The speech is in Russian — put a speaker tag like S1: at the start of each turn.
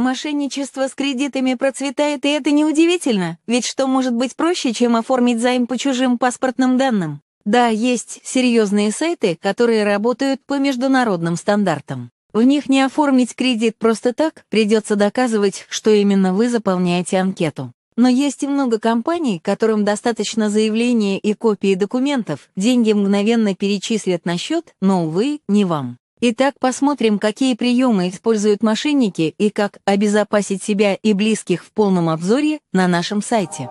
S1: Мошенничество с кредитами процветает, и это неудивительно, ведь что может быть проще, чем оформить займ по чужим паспортным данным? Да, есть серьезные сайты, которые работают по международным стандартам. В них не оформить кредит просто так, придется доказывать, что именно вы заполняете анкету. Но есть и много компаний, которым достаточно заявления и копии документов, деньги мгновенно перечислят на счет, но, увы, не вам. Итак, посмотрим, какие приемы используют мошенники и как обезопасить себя и близких в полном обзоре на нашем сайте.